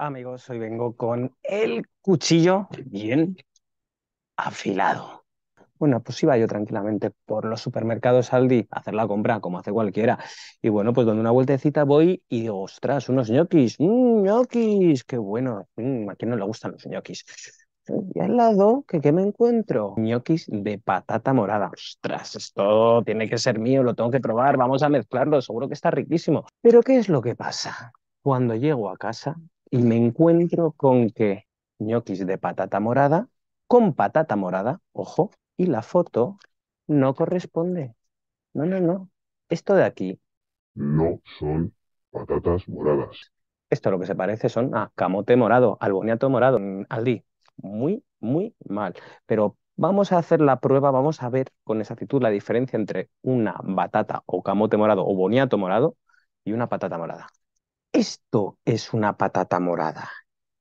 Amigos, hoy vengo con el cuchillo bien afilado. Bueno, pues iba yo tranquilamente por los supermercados Aldi a hacer la compra, como hace cualquiera. Y bueno, pues dando una vueltecita voy y digo, ostras, unos ñoquis, ¡Mmm, ñoquis, qué bueno, mm, a quién no le gustan los ñoquis. Y al lado, que ¿qué me encuentro? Ñoquis de patata morada. Ostras, esto tiene que ser mío, lo tengo que probar, vamos a mezclarlo, seguro que está riquísimo. Pero ¿qué es lo que pasa? Cuando llego a casa, y me encuentro con que ñoquis de patata morada con patata morada, ojo, y la foto no corresponde. No, no, no. Esto de aquí. No son patatas moradas. Esto lo que se parece son a camote morado, al boniato morado, mm, Aldi. Muy, muy mal. Pero vamos a hacer la prueba, vamos a ver con exactitud la diferencia entre una batata o camote morado o boniato morado y una patata morada. Esto es una patata morada.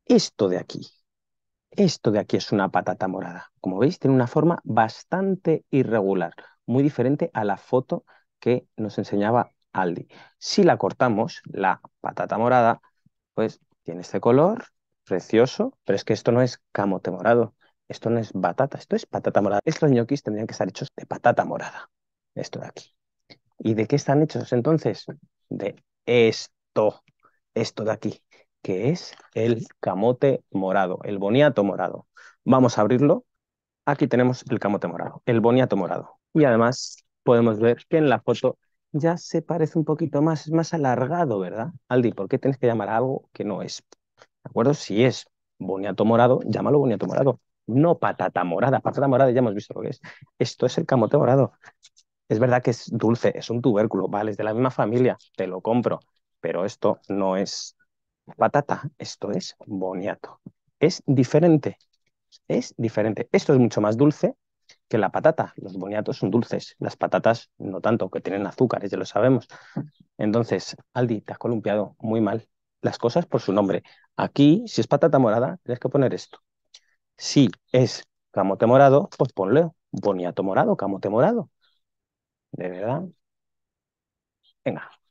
Esto de aquí. Esto de aquí es una patata morada. Como veis, tiene una forma bastante irregular, muy diferente a la foto que nos enseñaba Aldi. Si la cortamos, la patata morada, pues tiene este color precioso, pero es que esto no es camote morado, esto no es batata, esto es patata morada. Estos ñoquis tendrían que estar hechos de patata morada, esto de aquí. ¿Y de qué están hechos entonces? De esto esto de aquí, que es el camote morado, el boniato morado. Vamos a abrirlo. Aquí tenemos el camote morado, el boniato morado. Y además podemos ver que en la foto ya se parece un poquito más, es más alargado, ¿verdad? Aldi, ¿por qué tienes que llamar algo que no es? ¿De acuerdo? Si es boniato morado, llámalo boniato morado. No patata morada. Patata morada ya hemos visto lo que es. Esto es el camote morado. Es verdad que es dulce, es un tubérculo, vale, es de la misma familia, te lo compro pero esto no es patata, esto es boniato. Es diferente, es diferente. Esto es mucho más dulce que la patata. Los boniatos son dulces, las patatas no tanto, que tienen azúcares, ya lo sabemos. Entonces, Aldi, te has columpiado muy mal las cosas por su nombre. Aquí, si es patata morada, tienes que poner esto. Si es camote morado, pues ponle boniato morado, camote morado. De verdad. Venga,